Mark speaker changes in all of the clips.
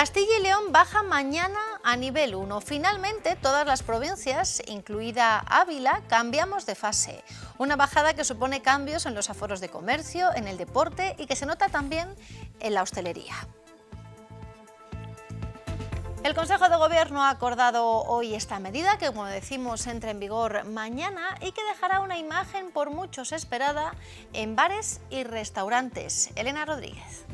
Speaker 1: Castilla y León baja mañana a nivel 1. Finalmente, todas las provincias, incluida Ávila, cambiamos de fase. Una bajada que supone cambios en los aforos de comercio, en el deporte y que se nota también en la hostelería. El Consejo de Gobierno ha acordado hoy esta medida que, como decimos, entra en vigor mañana y que dejará una imagen por muchos esperada en bares y restaurantes. Elena Rodríguez.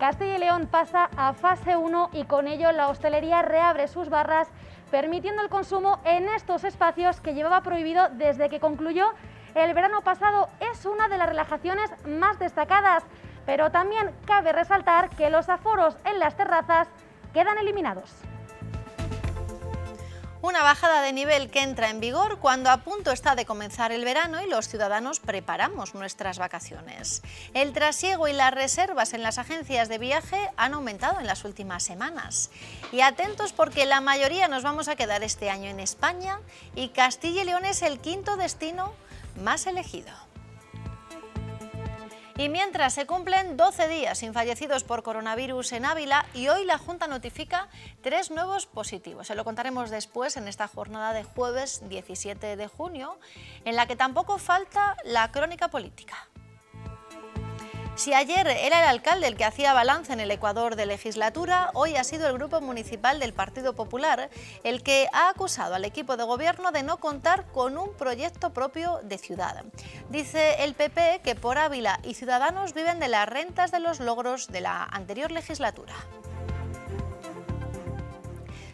Speaker 2: Castilla y León pasa a fase 1 y con ello la hostelería reabre sus barras, permitiendo el consumo en estos espacios que llevaba prohibido desde que concluyó el verano pasado. Es una de las relajaciones más destacadas, pero también cabe resaltar que los aforos en las terrazas
Speaker 1: quedan eliminados. Una bajada de nivel que entra en vigor cuando a punto está de comenzar el verano y los ciudadanos preparamos nuestras vacaciones. El trasiego y las reservas en las agencias de viaje han aumentado en las últimas semanas. Y atentos porque la mayoría nos vamos a quedar este año en España y Castilla y León es el quinto destino más elegido. Y mientras se cumplen 12 días sin fallecidos por coronavirus en Ávila y hoy la Junta notifica tres nuevos positivos. Se lo contaremos después en esta jornada de jueves 17 de junio, en la que tampoco falta la crónica política. Si ayer era el alcalde el que hacía balance en el Ecuador de legislatura, hoy ha sido el grupo municipal del Partido Popular el que ha acusado al equipo de gobierno de no contar con un proyecto propio de ciudad. Dice el PP que por Ávila y Ciudadanos viven de las rentas de los logros de la anterior legislatura.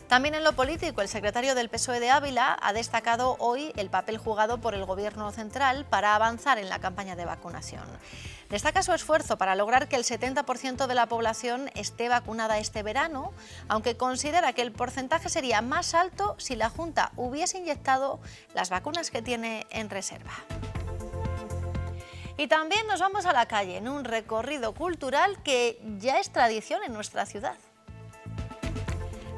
Speaker 1: También en lo político, el secretario del PSOE de Ávila ha destacado hoy el papel jugado por el Gobierno central para avanzar en la campaña de vacunación. Destaca su esfuerzo para lograr que el 70% de la población esté vacunada este verano, aunque considera que el porcentaje sería más alto si la Junta hubiese inyectado las vacunas que tiene en reserva. Y también nos vamos a la calle en un recorrido cultural que ya es tradición en nuestra ciudad.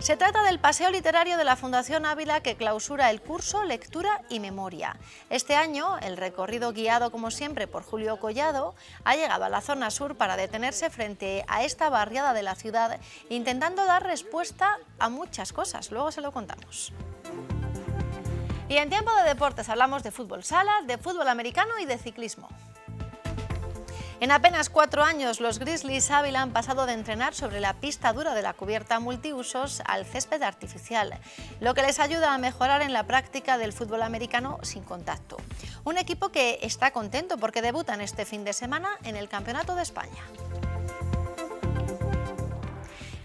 Speaker 1: Se trata del paseo literario de la Fundación Ávila que clausura el curso Lectura y Memoria. Este año, el recorrido guiado como siempre por Julio Collado ha llegado a la zona sur para detenerse frente a esta barriada de la ciudad intentando dar respuesta a muchas cosas. Luego se lo contamos. Y en tiempo de deportes hablamos de fútbol sala, de fútbol americano y de ciclismo. En apenas cuatro años, los Grizzlies Ávila han pasado de entrenar sobre la pista dura de la cubierta multiusos al césped artificial, lo que les ayuda a mejorar en la práctica del fútbol americano sin contacto. Un equipo que está contento porque debutan este fin de semana en el Campeonato de España.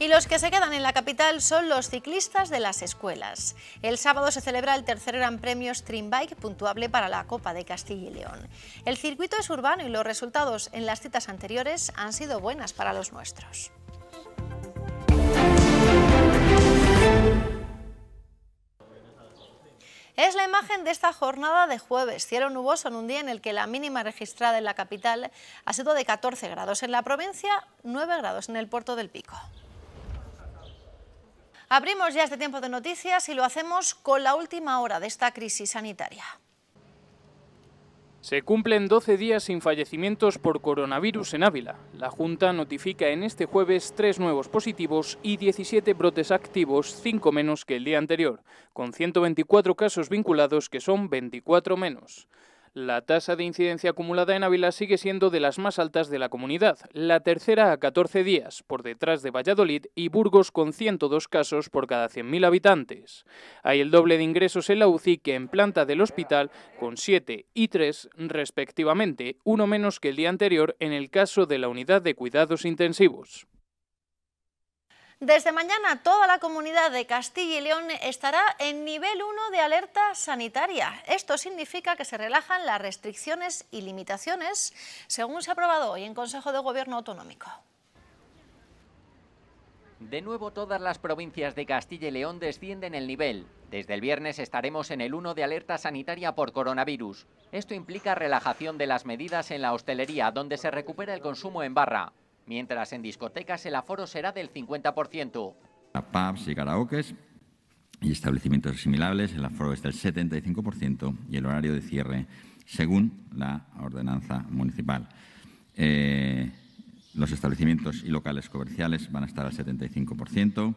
Speaker 1: Y los que se quedan en la capital son los ciclistas de las escuelas. El sábado se celebra el tercer Gran Premio Stream Bike puntuable para la Copa de Castilla y León. El circuito es urbano y los resultados en las citas anteriores han sido buenas para los nuestros. Es la imagen de esta jornada de jueves, cielo nuboso en un día en el que la mínima registrada en la capital ha sido de 14 grados en la provincia, 9 grados en el puerto del Pico. Abrimos ya este tiempo de noticias y lo hacemos con la última hora de esta crisis sanitaria.
Speaker 3: Se cumplen 12 días sin fallecimientos por coronavirus en Ávila. La Junta notifica en este jueves tres nuevos positivos y 17 brotes activos, 5 menos que el día anterior, con 124 casos vinculados que son 24 menos. La tasa de incidencia acumulada en Ávila sigue siendo de las más altas de la comunidad, la tercera a 14 días, por detrás de Valladolid y Burgos con 102 casos por cada 100.000 habitantes. Hay el doble de ingresos en la UCI que en planta del hospital, con 7 y 3 respectivamente, uno menos que el día anterior en el caso de la unidad de cuidados intensivos.
Speaker 1: Desde mañana toda la comunidad de Castilla y León estará en nivel 1 de alerta sanitaria. Esto significa que se relajan las restricciones y limitaciones según se ha aprobado hoy en Consejo de Gobierno Autonómico.
Speaker 4: De nuevo todas las provincias de Castilla y León descienden el nivel. Desde el viernes estaremos en el 1 de alerta sanitaria por coronavirus. Esto implica relajación de las medidas en la hostelería, donde se recupera el consumo en barra, mientras en discotecas el aforo será del 50%.
Speaker 5: pubs y karaokes y establecimientos asimilables, el aforo es del 75% y el horario de cierre según la ordenanza municipal. Eh, los establecimientos y locales comerciales van a estar al 75%.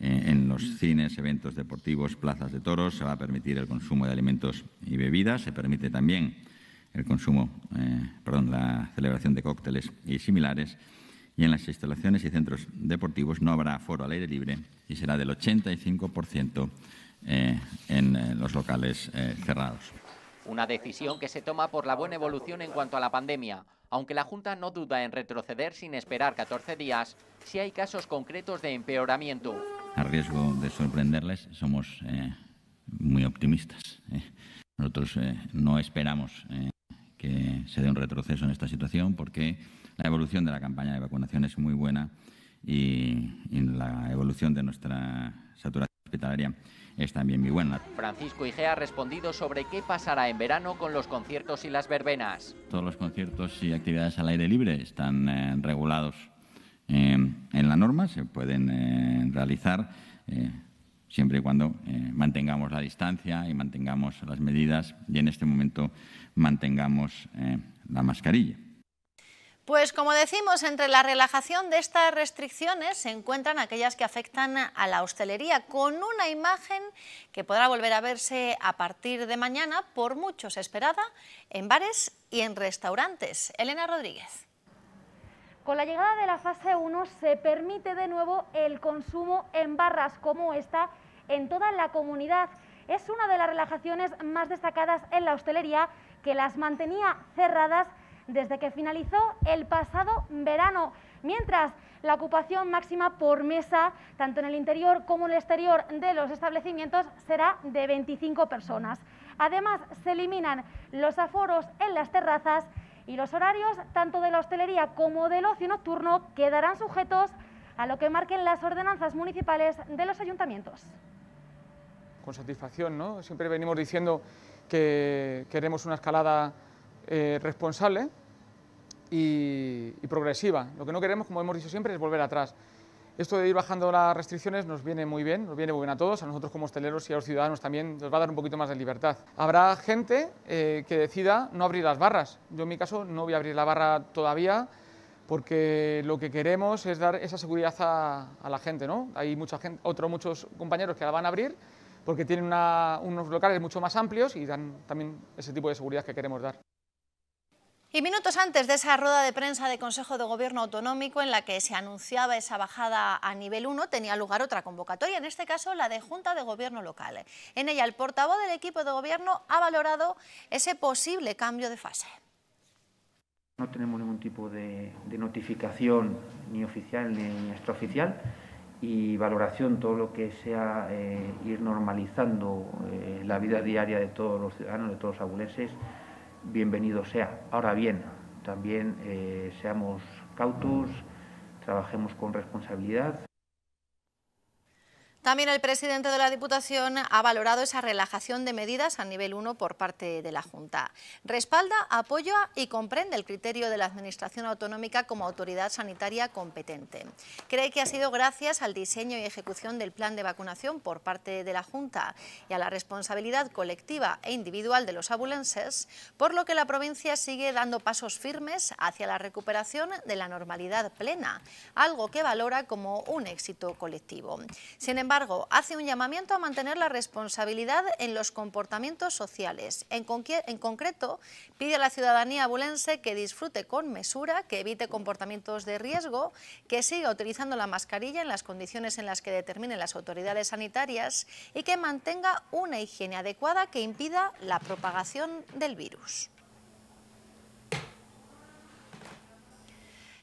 Speaker 5: Eh, en los cines, eventos deportivos, plazas de toros se va a permitir el consumo de alimentos y bebidas. Se permite también el consumo, eh, perdón, la celebración de cócteles y similares. Y en las instalaciones y centros deportivos no habrá aforo al aire libre y será del 85% eh, en eh, los locales cerrados.
Speaker 4: Una decisión que se toma por la buena evolución en cuanto a la pandemia, aunque la Junta no duda en retroceder sin esperar 14 días si hay casos concretos de empeoramiento.
Speaker 5: A riesgo de sorprenderles, somos muy optimistas. Nosotros no esperamos que se dé un retroceso en esta situación porque la evolución de la campaña de vacunación es muy buena y, la evolución de nuestra saturación hospitalaria es también muy buena.
Speaker 4: Francisco Igea ha respondido sobre qué pasará en verano con los conciertos y las verbenas.
Speaker 5: Todos los conciertos y actividades al aire libre están eh, regulados eh, en la norma, se pueden eh, realizar siempre y cuando mantengamos la distancia y mantengamos las medidas y en este momento mantengamos eh, la mascarilla.
Speaker 1: Pues como decimos, entre la relajación de estas restricciones se encuentran aquellas que afectan a la hostelería, con una imagen que podrá volver a verse a partir de mañana, por muchos esperada, en bares y en restaurantes. Elena Rodríguez.
Speaker 2: Con la llegada de la fase 1 se permite de nuevo el consumo en barras, como esta en toda la comunidad. Es una de las relajaciones más destacadas en la hostelería que las mantenía cerradas desde que finalizó el pasado verano. Mientras la ocupación máxima por mesa, tanto en el interior como en el exterior de los establecimientos, será de 25 personas. Además, se eliminan los aforos en las terrazas y los horarios tanto de la hostelería como del ocio nocturno quedarán sujetos a lo que marquen las ordenanzas municipales de los ayuntamientos.
Speaker 3: Con satisfacción, ¿no? Siempre venimos diciendo que queremos una escalada eh, responsable y, progresiva. Lo que no queremos, como hemos dicho siempre, es volver atrás. Esto de ir bajando las restricciones nos viene muy bien, nos viene muy bien a todos, a nosotros como hosteleros y a los ciudadanos también nos va a dar un poquito más de libertad. Habrá gente eh, que decida no abrir las barras. Yo en mi caso no voy a abrir la barra todavía porque lo que queremos es dar esa seguridad a, la gente. ¿no? Hay mucha gente, otros muchos compañeros que la van a abrir porque tienen unos locales mucho más amplios y dan también ese tipo de seguridad que queremos dar.
Speaker 1: Y minutos antes de esa rueda de prensa de Consejo de Gobierno Autonómico en la que se anunciaba esa bajada a nivel 1, tenía lugar otra convocatoria, en este caso la de Junta de Gobierno Local. En ella el portavoz del equipo de gobierno ha valorado ese posible cambio de fase.
Speaker 6: No tenemos ningún tipo de, de notificación ni oficial ni extraoficial y valoración, todo lo que sea eh, ir normalizando eh, la vida diaria de todos los ciudadanos, de todos los abuleses, bienvenido sea. Ahora bien, también eh, seamos cautos, trabajemos con responsabilidad.
Speaker 1: También el presidente de la Diputación ha valorado esa relajación de medidas a nivel 1 por parte de la Junta. Respalda, apoya y comprende el criterio de la Administración Autonómica como autoridad sanitaria competente. Cree que ha sido gracias al diseño y ejecución del plan de vacunación por parte de la Junta y a la responsabilidad colectiva e individual de los abulenses, por lo que la provincia sigue dando pasos firmes hacia la recuperación de la normalidad plena, algo que valora como un éxito colectivo. Sin embargo, embargo, hace un llamamiento a mantener la responsabilidad en los comportamientos sociales. En, en concreto, pide a la ciudadanía abulense que disfrute con mesura, que evite comportamientos de riesgo, que siga utilizando la mascarilla en las condiciones en las que determinen las autoridades sanitarias y que mantenga una higiene adecuada que impida la propagación del virus.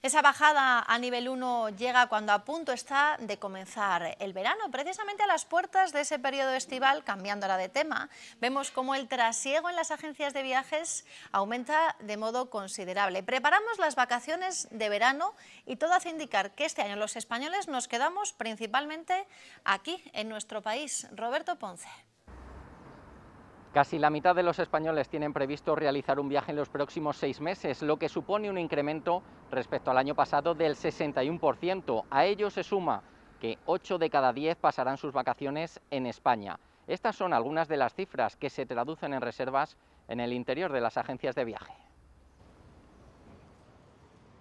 Speaker 1: Esa bajada a nivel 1 llega cuando a punto está de comenzar el verano. Precisamente a las puertas de ese periodo estival, cambiándola de tema, vemos cómo el trasiego en las agencias de viajes aumenta de modo considerable. Preparamos las vacaciones de verano y todo hace indicar que este año los españoles nos quedamos principalmente aquí, en nuestro país. Roberto Ponce.
Speaker 4: Casi la mitad de los españoles tienen previsto realizar un viaje en los próximos seis meses, lo que supone un incremento respecto al año pasado del 61%. A ello se suma que 8 de cada 10 pasarán sus vacaciones en España. Estas son algunas de las cifras que se traducen en reservas en el interior de las agencias de viaje.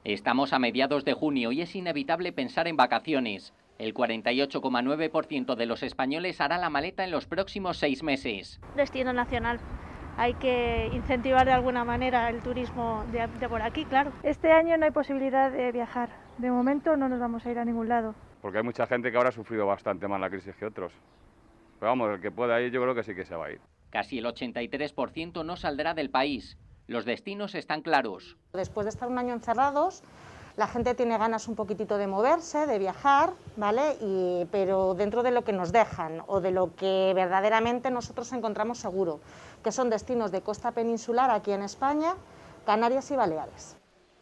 Speaker 4: Estamos a mediados de junio y es inevitable pensar en vacaciones. El 48,9% de los españoles hará la maleta en los próximos seis meses.
Speaker 7: Destino nacional.
Speaker 8: Hay que incentivar de alguna manera el turismo de, por aquí, claro. Este año no hay posibilidad de viajar. De momento no nos vamos a ir a ningún lado.
Speaker 3: Porque hay mucha gente que ahora ha sufrido bastante más la crisis que otros. Pero vamos, el que pueda ir yo creo que sí que se va a ir. Casi el
Speaker 4: 83% no saldrá del país. Los destinos están claros.
Speaker 8: Después de estar un año encerrados, la gente tiene ganas un poquitito de moverse, de viajar, ¿vale? pero dentro de lo que nos dejan o de lo que verdaderamente nosotros encontramos seguro, que son destinos de costa peninsular aquí en España, Canarias y Baleares.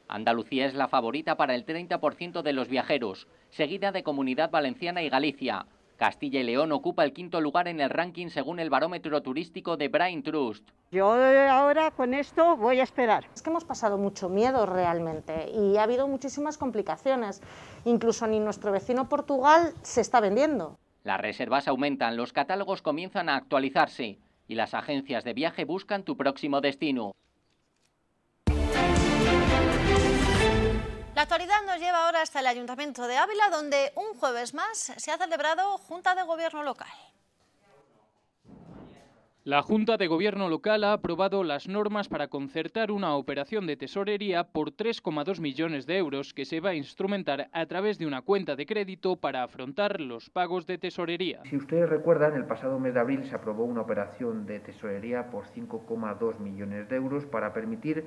Speaker 4: Andalucía es la favorita para el 30% de los viajeros, seguida de Comunidad Valenciana y Galicia, Castilla y León ocupa el quinto lugar en el ranking según el barómetro turístico de Brain Trust.
Speaker 8: Yo eh, ahora con esto voy a esperar. Es que hemos pasado mucho miedo realmente y ha habido muchísimas complicaciones. Incluso ni nuestro vecino Portugal se está vendiendo.
Speaker 4: Las reservas aumentan, los catálogos comienzan a actualizarse y las agencias de viaje buscan tu próximo destino.
Speaker 1: La actualidad nos lleva ahora hasta el Ayuntamiento de Ávila, donde un jueves más se ha celebrado Junta de Gobierno Local.
Speaker 3: La Junta de Gobierno Local ha aprobado las normas para concertar una operación de tesorería por 3,2 millones de euros que se va a instrumentar a través de una cuenta de crédito para afrontar los pagos de tesorería.
Speaker 6: Si ustedes recuerdan, el pasado mes de abril se aprobó una operación de tesorería por 5,2 millones de euros para permitir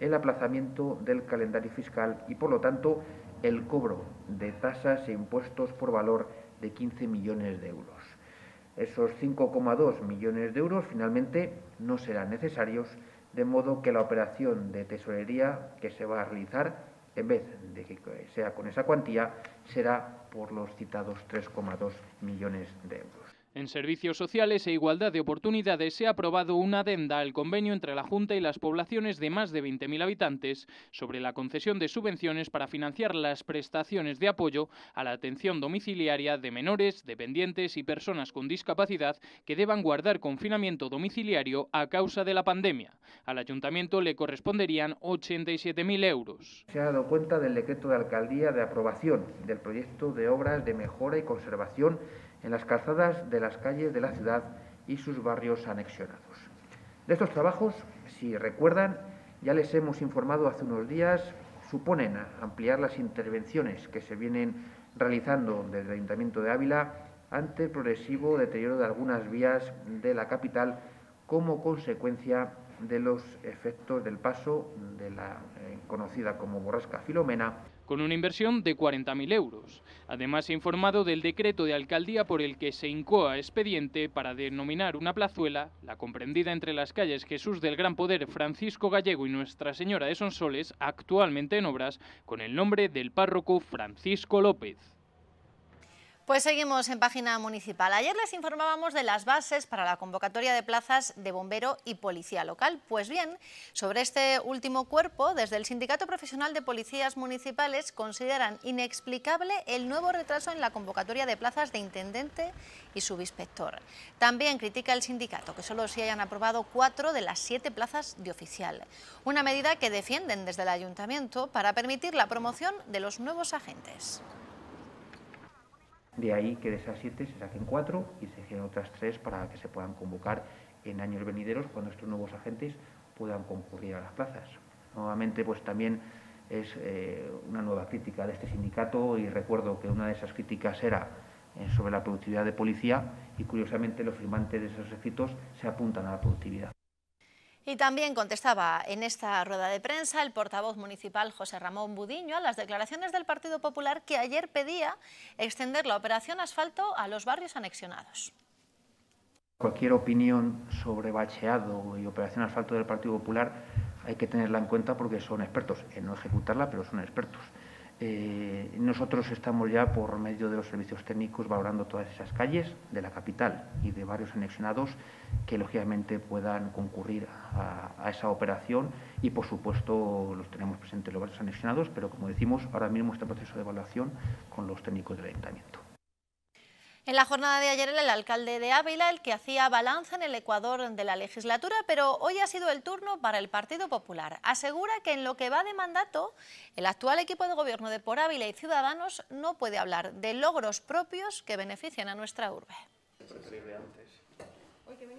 Speaker 6: el aplazamiento del calendario fiscal y, por lo tanto, el cobro de tasas e impuestos por valor de 15 millones de euros. Esos 5,2 millones de euros finalmente no serán necesarios, de modo que la operación de tesorería que se va a realizar, en vez de que sea con esa cuantía, será por los citados 3,2 millones de euros.
Speaker 3: En Servicios Sociales e Igualdad de Oportunidades se ha aprobado una adenda al convenio entre la Junta y las poblaciones de más de 20.000 habitantes sobre la concesión de subvenciones para financiar las prestaciones de apoyo a la atención domiciliaria de menores, dependientes y personas con discapacidad que deban guardar confinamiento domiciliario a causa de la pandemia. Al ayuntamiento le corresponderían 87.000 euros. Se
Speaker 6: ha dado cuenta del decreto de alcaldía de aprobación del proyecto de obras de mejora y conservación en las calzadas de las calles de la ciudad y sus barrios anexionados. De estos trabajos, si recuerdan, ya les hemos informado hace unos días, suponen ampliar las intervenciones que se vienen realizando desde el Ayuntamiento de Ávila ante el progresivo deterioro de algunas vías de la capital como consecuencia de los efectos del paso de la eh, conocida como borrasca Filomena
Speaker 3: con una inversión de 40.000 euros. Además, ha informado del decreto de alcaldía por el que se incoa expediente para denominar una plazuela, la comprendida entre las calles Jesús del Gran Poder, Francisco Gallego y Nuestra Señora de Sonsoles, actualmente en obras, con el nombre del párroco Francisco López.
Speaker 1: Pues seguimos en página municipal. Ayer les informábamos de las bases para la convocatoria de plazas de bombero y policía local. Pues bien, sobre este último cuerpo, desde el Sindicato Profesional de Policías Municipales consideran inexplicable el nuevo retraso en la convocatoria de plazas de intendente y subinspector. También critica el sindicato que solo se hayan aprobado cuatro de las siete plazas de oficial. Una medida que defienden desde el ayuntamiento para permitir la promoción de los nuevos agentes.
Speaker 6: De ahí que de esas siete se saquen cuatro y se hicieron otras tres para que se puedan convocar en años venideros cuando estos nuevos agentes puedan concurrir a las plazas. Nuevamente, pues también es eh, una nueva crítica de este sindicato y recuerdo que una de esas críticas era eh, sobre la productividad de policía y curiosamente los firmantes de esos escritos se apuntan a la productividad.
Speaker 1: Y también contestaba en esta rueda de prensa el portavoz municipal José Ramón Budiño a las declaraciones del Partido Popular que ayer pedía extender la operación asfalto a los barrios anexionados.
Speaker 6: Cualquier opinión sobre bacheado y operación asfalto del Partido Popular hay que tenerla en cuenta porque son expertos en no ejecutarla, pero son expertos. Eh, nosotros estamos ya por medio de los servicios técnicos valorando todas esas calles de la capital y de varios anexionados que lógicamente puedan concurrir a, esa operación y por supuesto los tenemos presentes los varios anexionados, pero como decimos, ahora mismo está en proceso de evaluación con los técnicos del ayuntamiento.
Speaker 1: En la jornada de ayer el alcalde de Ávila, el que hacía balanza en el Ecuador de la legislatura, pero hoy ha sido el turno para el Partido Popular. Asegura que en lo que va de mandato, el actual equipo de gobierno de Por Ávila y Ciudadanos no puede hablar de logros propios que benefician a nuestra urbe.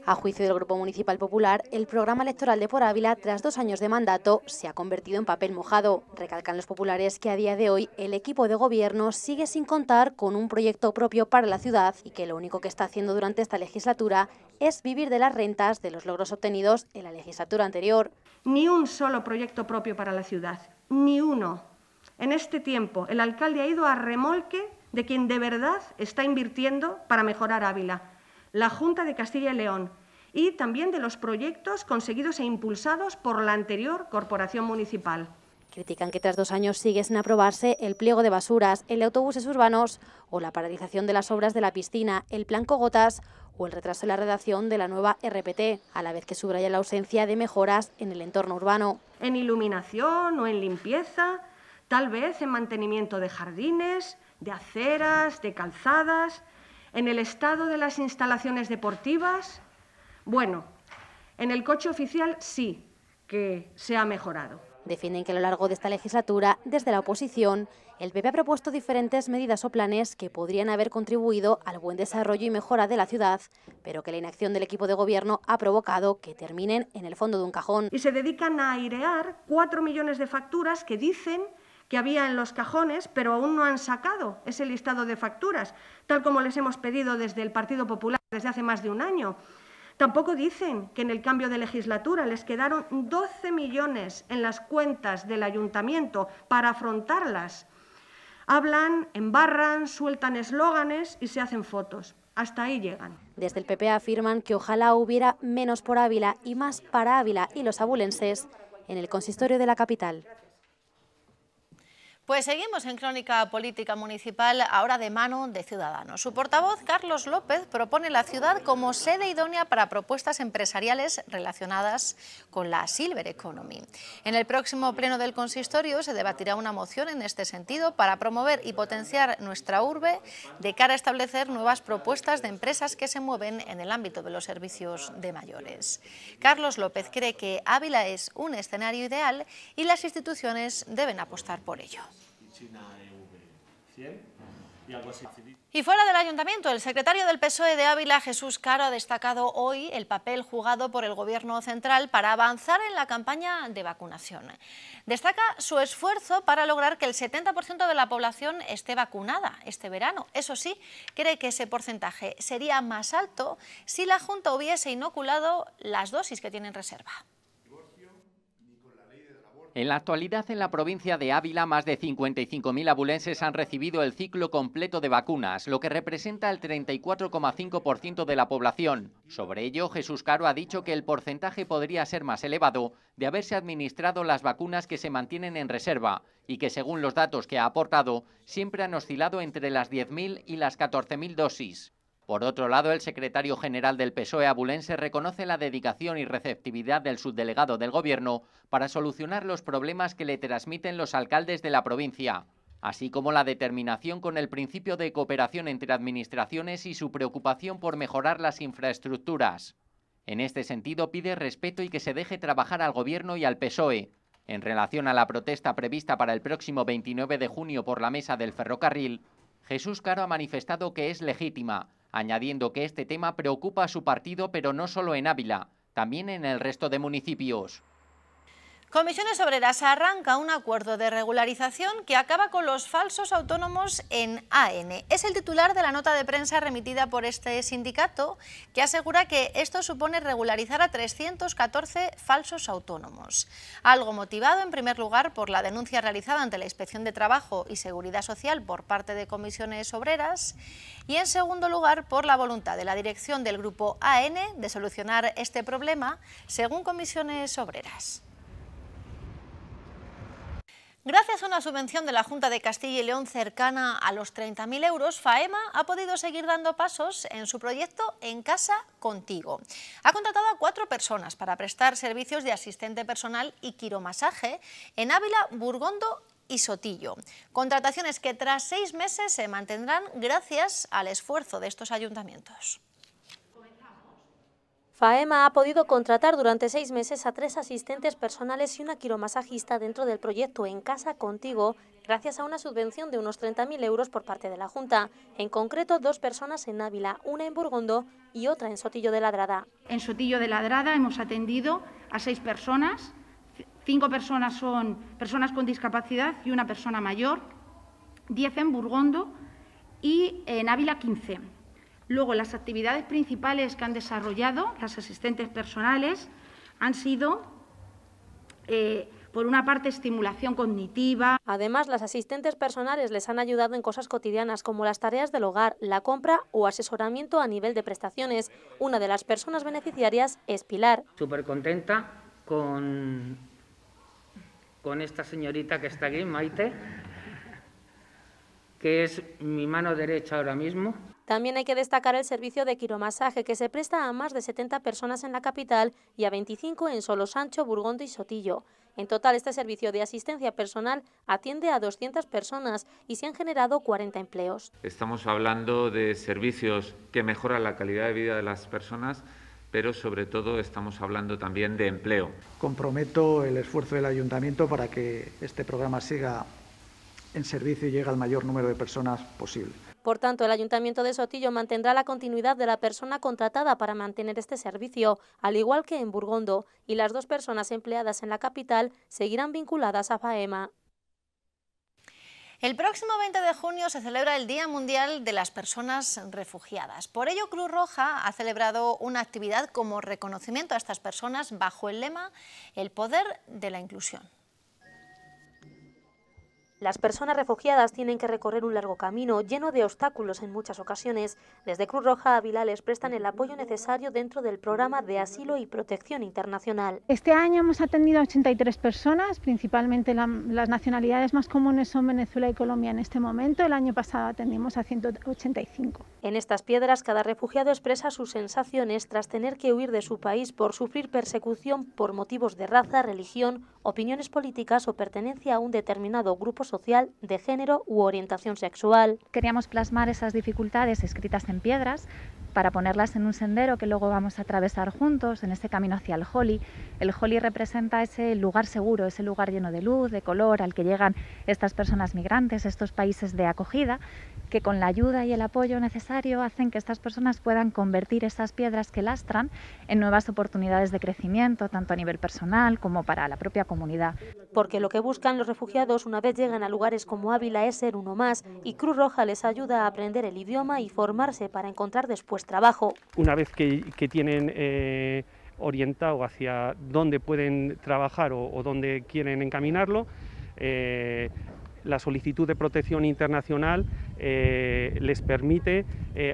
Speaker 2: A juicio del Grupo Municipal Popular, el programa electoral de Por Ávila, tras dos años de mandato, se ha convertido en papel mojado. Recalcan los populares que a día de hoy el equipo de gobierno sigue sin contar con un proyecto propio para la ciudad y que lo único que está haciendo durante esta legislatura es vivir de las rentas de los logros obtenidos
Speaker 8: en la legislatura anterior. Ni un solo proyecto propio para la ciudad, ni uno. En este tiempo, el alcalde ha ido a remolque de quien de verdad está invirtiendo para mejorar Ávila la Junta de Castilla y León y también de los proyectos conseguidos e impulsados por la anterior Corporación Municipal. Critican que tras dos
Speaker 2: años sigue sin aprobarse el pliego de basuras, el autobuses urbanos o la paralización de las obras de la piscina, el plan Cogotas o el retraso en la redacción de la nueva RPT, a la vez que subraya
Speaker 8: la ausencia de mejoras en el entorno urbano. En iluminación o en limpieza, tal vez en mantenimiento de jardines, de aceras, de calzadas, en el estado de las instalaciones deportivas, bueno, en el coche oficial sí que se ha mejorado. Defienden que a lo
Speaker 2: largo de esta legislatura, desde la oposición, el PP ha propuesto diferentes medidas o planes que podrían haber contribuido al buen desarrollo y mejora de la ciudad, pero que la inacción del equipo de gobierno ha provocado que terminen
Speaker 8: en el fondo de un cajón. Y se dedican a airear cuatro millones de facturas que dicen que había en los cajones, pero aún no han sacado ese listado de facturas, tal como les hemos pedido desde el Partido Popular desde hace más de un año. Tampoco dicen que en el cambio de legislatura les quedaron 12 millones en las cuentas del ayuntamiento para afrontarlas. Hablan, embarran, sueltan eslóganes y se hacen fotos. Hasta ahí llegan.
Speaker 2: Desde el PP afirman que ojalá hubiera menos por Ávila y más para Ávila y los abulenses en el consistorio de la capital.
Speaker 1: Pues seguimos en Crónica Política Municipal, ahora de mano de Ciudadanos. Su portavoz, Carlos López, propone la ciudad como sede idónea para propuestas empresariales relacionadas con la Silver Economy. En el próximo pleno del consistorio se debatirá una moción en este sentido para promover y potenciar nuestra urbe de cara a establecer nuevas propuestas de empresas que se mueven en el ámbito de los servicios de mayores. Carlos López cree que Ávila es un escenario ideal y las instituciones deben apostar por ello. Y, fuera del ayuntamiento, el secretario del PSOE de Ávila, Jesús Caro, ha destacado hoy el papel jugado por el Gobierno central para avanzar en la campaña de vacunación. Destaca su esfuerzo para lograr que el 70% de la población esté vacunada este verano. Eso sí, cree que ese porcentaje sería más alto si la Junta hubiese inoculado las dosis que tienen reserva.
Speaker 4: En la actualidad, en la provincia de Ávila, más de 55.000 abulenses han recibido el ciclo completo de vacunas, lo que representa el 34,5% de la población. Sobre ello, Jesús Caro ha dicho que el porcentaje podría ser más elevado de haberse administrado las vacunas que se mantienen en reserva y que, según los datos que ha aportado, siempre han oscilado entre las 10.000 y las 14.000 dosis. Por otro lado, el secretario general del PSOE abulense reconoce la dedicación y receptividad del subdelegado del Gobierno para solucionar los problemas que le transmiten los alcaldes de la provincia así como la determinación con el principio de cooperación entre administraciones y su preocupación por mejorar las infraestructuras. En este sentido, pide respeto y que se deje trabajar al Gobierno y al PSOE. En relación a la protesta prevista para el próximo 29 de junio por la mesa del ferrocarril, Jesús Caro ha manifestado que es legítima, añadiendo que este tema preocupa a su partido pero no solo en Ávila, también en el resto de municipios.
Speaker 1: Comisiones Obreras arranca un acuerdo de regularización que acaba con los falsos autónomos en AN. Es el titular de la nota de prensa remitida por este sindicato que asegura que esto supone regularizar a 314 falsos autónomos. Algo motivado en primer lugar por la denuncia realizada ante la Inspección de Trabajo y Seguridad Social por parte de Comisiones Obreras y en segundo lugar por la voluntad de la dirección del grupo AN de solucionar este problema según Comisiones Obreras. Gracias a una subvención de la Junta de Castilla y León cercana a los 30.000 euros, FAEMA ha podido seguir dando pasos en su proyecto En Casa Contigo. Ha contratado a cuatro personas para prestar servicios de asistente personal y quiromasaje en Ávila, Burgondo y Sotillo. Contrataciones que tras seis meses se mantendrán gracias al esfuerzo de estos ayuntamientos.
Speaker 7: Paema ha podido contratar durante seis meses a tres asistentes personales y una quiromasajista dentro del proyecto En Casa Contigo, gracias a una subvención de unos 30.000 euros por parte de la Junta. En concreto, dos personas en Ávila, una en Burgondo y otra en Sotillo de Ladrada.
Speaker 1: En Sotillo de Ladrada hemos atendido a seis personas. Cinco personas son personas con discapacidad y una persona mayor. Diez en Burgondo y en Ávila 15. Luego, las actividades principales que han desarrollado las asistentes personales han sido, eh, por una parte, estimulación cognitiva.
Speaker 7: Además, las asistentes personales les han ayudado en cosas cotidianas como las tareas del hogar, la compra o asesoramiento a nivel de prestaciones. Una de las personas beneficiarias es Pilar.
Speaker 8: Súper
Speaker 6: contenta con, con esta señorita que está aquí, Maite, que es mi mano derecha ahora mismo
Speaker 7: también hay que destacar el servicio de quiromasaje que se presta a más de 70 personas en la capital y a 25 en Solo Sancho, Burgondo y Sotillo. En total, este servicio de asistencia personal atiende a 200 personas y se han generado 40 empleos.
Speaker 6: Estamos hablando de servicios que mejoran la calidad de vida de las personas, pero sobre todo estamos hablando también
Speaker 4: de empleo.
Speaker 5: Comprometo el esfuerzo del ayuntamiento para que este programa siga en servicio y llegue al mayor número de personas posible.
Speaker 7: Por tanto, el Ayuntamiento de Sotillo mantendrá la continuidad de la persona contratada para mantener este servicio, al igual que en Burgondo, y las dos personas empleadas en la capital seguirán vinculadas a FAEMA.
Speaker 1: El próximo 20 de junio se celebra el Día Mundial de las Personas Refugiadas. Por ello, Cruz Roja ha celebrado una actividad como reconocimiento a estas personas bajo el lema El poder de la inclusión.
Speaker 7: Las personas refugiadas tienen que recorrer un largo camino lleno de obstáculos en muchas ocasiones. Desde Cruz Roja Ávila les prestan el apoyo necesario dentro del programa de asilo y protección internacional.
Speaker 1: Este año hemos atendido a 83 personas, principalmente las nacionalidades más comunes son Venezuela y Colombia en este momento. El año pasado atendimos a 185. En estas
Speaker 7: piedras cada refugiado expresa sus sensaciones tras tener que huir de su país por sufrir persecución por motivos de raza, religión, opiniones políticas o pertenencia a un determinado grupo
Speaker 2: social, de género u orientación sexual. Queríamos plasmar esas dificultades escritas en piedras, para ponerlas en un sendero que luego vamos a atravesar juntos, en ese camino hacia el Holi. El Holi representa ese lugar seguro, ese lugar lleno de luz, de color, al que llegan estas personas migrantes, estos países de acogida, que con la ayuda y el apoyo necesario hacen que estas personas puedan convertir esas piedras que lastran en nuevas oportunidades de crecimiento, tanto a nivel personal como para la propia comunidad.
Speaker 7: Porque lo que buscan los refugiados una vez llegan a lugares como Ávila es ser uno más, y Cruz Roja les ayuda a aprender el idioma y formarse para encontrar después pues, trabajo.
Speaker 6: Una vez que, tienen eh, orientado hacia dónde pueden trabajar o, dónde quieren encaminarlo, eh, la solicitud de protección internacional eh, les permite,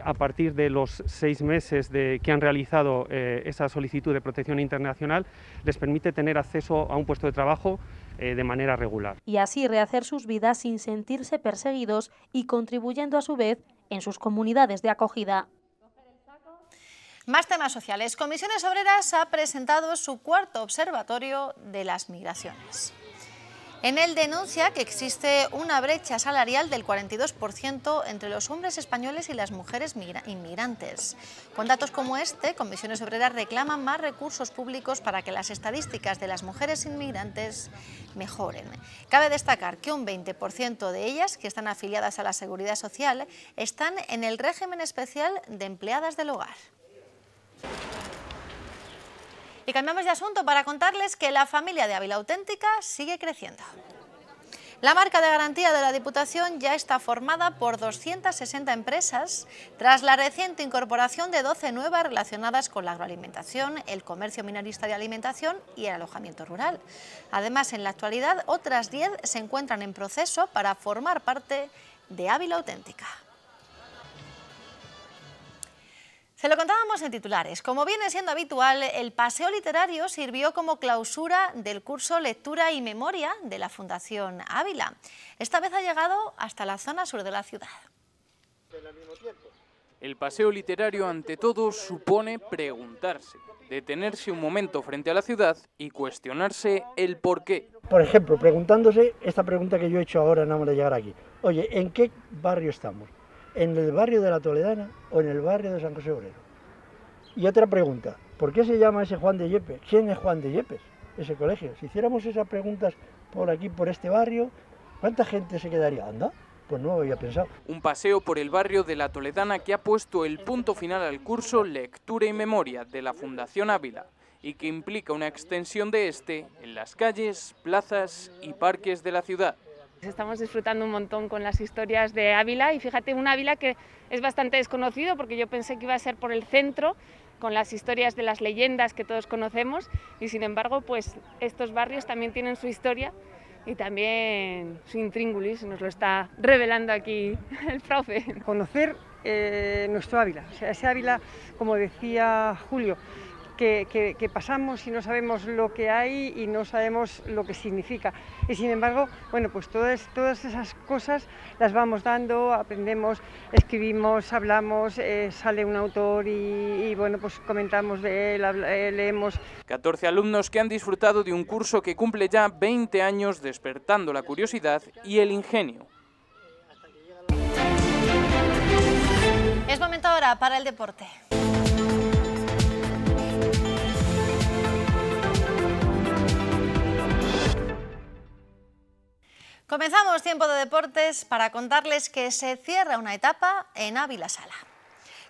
Speaker 6: a partir de los seis meses de, que han realizado esa solicitud de protección internacional, les permite tener acceso a un puesto de trabajo de manera regular.
Speaker 7: Y así rehacer sus vidas sin sentirse perseguidos y contribuyendo a su vez en sus comunidades de acogida.
Speaker 1: Más temas sociales. Comisiones Obreras ha presentado su cuarto observatorio de las migraciones. En él denuncia que existe una brecha salarial del 42% entre los hombres españoles y las mujeres inmigrantes. Con datos como este, Comisiones Obreras reclaman más recursos públicos para que las estadísticas de las mujeres inmigrantes mejoren. Cabe destacar que un 20% de ellas que están afiliadas a la Seguridad Social están en el régimen especial de empleadas del hogar. Y cambiamos de asunto para contarles que la familia de Ávila Auténtica sigue creciendo. La marca de garantía de la Diputación ya está formada por 260 empresas tras la reciente incorporación de 12 nuevas relacionadas con la agroalimentación, el comercio minorista de alimentación y el alojamiento rural. Además, en la actualidad, otras 10 se encuentran en proceso para formar parte de Ávila Auténtica. Se lo contábamos en titulares. Como viene siendo habitual, el paseo literario sirvió como clausura del curso Lectura y Memoria de la Fundación Ávila. Esta vez ha llegado hasta la zona sur de la ciudad.
Speaker 3: El paseo literario, ante todo, supone preguntarse, detenerse un momento frente a la ciudad y cuestionarse el porqué.
Speaker 6: Por ejemplo, preguntándose esta pregunta que yo he hecho ahora nada más de llegar aquí. Oye, ¿en qué barrio estamos? en el barrio de la Toledana o en el barrio de San José Obrero. Y otra pregunta, ¿por qué se llama ese Juan de Yepes? ¿Quién es Juan de Yepes, ese colegio? Si hiciéramos esas preguntas por aquí, por este barrio, ¿cuánta gente se quedaría? Anda, pues no había pensado.
Speaker 3: Un paseo por el barrio de la Toledana que ha puesto el punto final al curso Lectura y Memoria de la Fundación Ávila y que implica una extensión de este en las calles, plazas y parques de la ciudad. Estamos
Speaker 8: disfrutando un montón con las historias de Ávila y fíjate, un Ávila que es bastante desconocido porque yo pensé que iba a ser por el centro, con las historias de las leyendas que todos conocemos y sin embargo pues estos barrios también tienen su historia y también su intríngulis, nos lo está revelando aquí el profe. Conocer eh, nuestro Ávila, o sea, ese Ávila, como decía Julio, que, pasamos y no sabemos lo que hay y no sabemos lo que significa. Y sin embargo, bueno, pues todas, todas esas cosas las vamos dando, aprendemos, escribimos, hablamos, eh, sale un autor y, bueno, pues comentamos de él, eh, leemos.
Speaker 3: 14 alumnos que han disfrutado de un curso que cumple ya 20 años despertando la curiosidad y el ingenio.
Speaker 1: Es momento ahora para el deporte. Comenzamos tiempo de deportes para contarles que se cierra una etapa en Ávila Sala.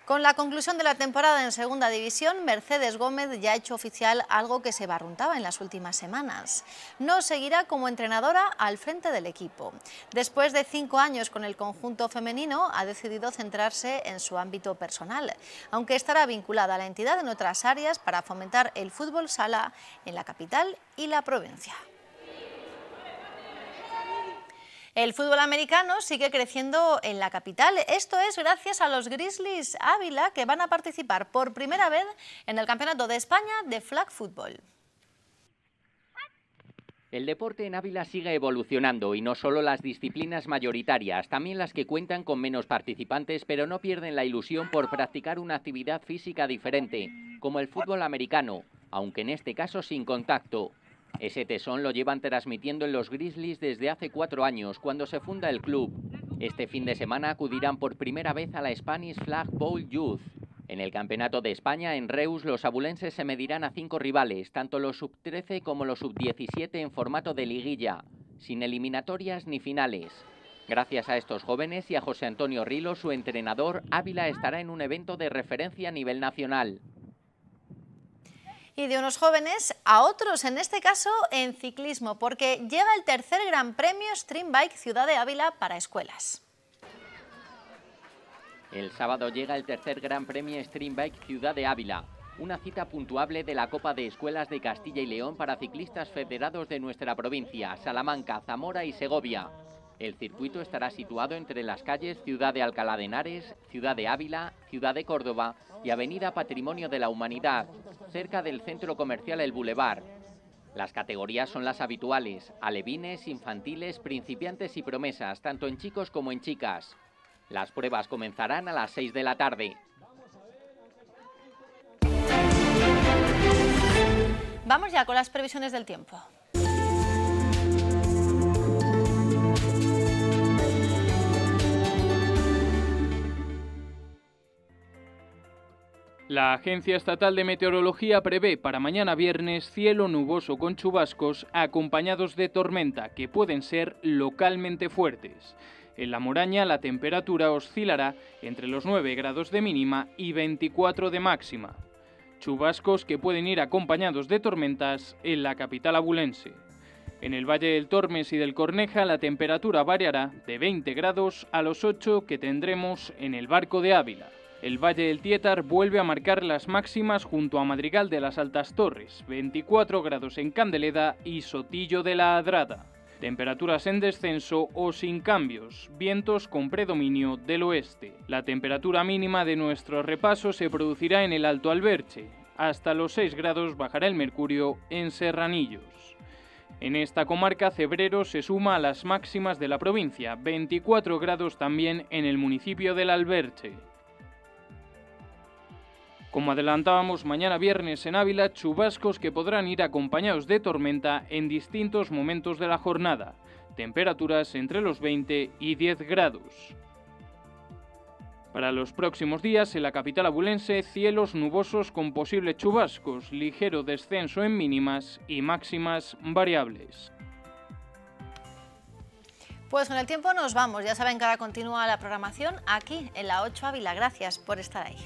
Speaker 1: Con la conclusión de la temporada en Segunda División, Mercedes Gómez ya ha hecho oficial algo que se barruntaba en las últimas semanas. No seguirá como entrenadora al frente del equipo. Después de cinco años con el conjunto femenino, ha decidido centrarse en su ámbito personal, aunque estará vinculada a la entidad en otras áreas para fomentar el fútbol sala en la capital y la provincia. El fútbol americano sigue creciendo en la capital. Esto es gracias a los Grizzlies Ávila que van a participar por primera vez en el Campeonato de España de Flag Football.
Speaker 4: El deporte en Ávila sigue evolucionando y no solo las disciplinas mayoritarias, también las que cuentan con menos participantes, pero no pierden la ilusión por practicar una actividad física diferente, como el fútbol americano, aunque en este caso sin contacto. Ese tesón lo llevan transmitiendo en los Grizzlies desde hace cuatro años, cuando se funda el club. Este fin de semana acudirán por primera vez a la Spanish Flag Bowl Youth. En el Campeonato de España, en Reus, los abulenses se medirán a cinco rivales, tanto los sub-13 como los sub-17 en formato de liguilla, sin eliminatorias ni finales. Gracias a estos jóvenes y a José Antonio Rilo, su entrenador, Ávila estará en un evento de referencia a nivel nacional
Speaker 1: y de unos jóvenes a otros, en este caso en ciclismo, porque llega el tercer Gran Premio Stream Bike Ciudad de Ávila para escuelas.
Speaker 4: El sábado llega el tercer Gran Premio Stream Bike Ciudad de Ávila, una cita puntuable de la Copa de Escuelas de Castilla y León para ciclistas federados de nuestra provincia, Salamanca, Zamora y Segovia. El circuito estará situado entre las calles Ciudad de Alcalá de Henares, Ciudad de Ávila, Ciudad de Córdoba y Avenida Patrimonio de la Humanidad, cerca del centro comercial El Boulevard. Las categorías son las habituales, alevines, infantiles, principiantes y promesas, tanto en chicos como en chicas. Las pruebas comenzarán a las 6 de la tarde.
Speaker 1: Vamos ya con las previsiones del tiempo.
Speaker 3: La Agencia Estatal de Meteorología prevé para mañana viernes cielo nuboso con chubascos acompañados de tormenta que pueden ser localmente fuertes. En la Moraña la temperatura oscilará entre los 9 grados de mínima y 24 de máxima. Chubascos que pueden ir acompañados de tormentas en la capital abulense. En el Valle del Tormes y del Corneja la temperatura variará de 20 grados a los 8 que tendremos en el barco de Ávila. El Valle del Tietar vuelve a marcar las máximas junto a Madrigal de las Altas Torres, 24 grados en Candeleda y Sotillo de la Adrada. Temperaturas en descenso o sin cambios, vientos con predominio del oeste. La temperatura mínima de nuestro repaso se producirá en el Alto Alberche. Hasta los 6 grados bajará el mercurio en Serranillos. En esta comarca, febrero se suma a las máximas de la provincia, 24 grados también en el municipio del Alberche. Como adelantábamos, mañana viernes en Ávila, chubascos que podrán ir acompañados de tormenta en distintos momentos de la jornada. Temperaturas entre los 20 y 10 grados. Para los próximos días, en la capital abulense, cielos nubosos con posibles chubascos, ligero descenso en mínimas y máximas variables.
Speaker 1: Pues con el tiempo nos vamos. Ya saben que ahora continúa la programación aquí en la 8 Ávila. Gracias por estar ahí.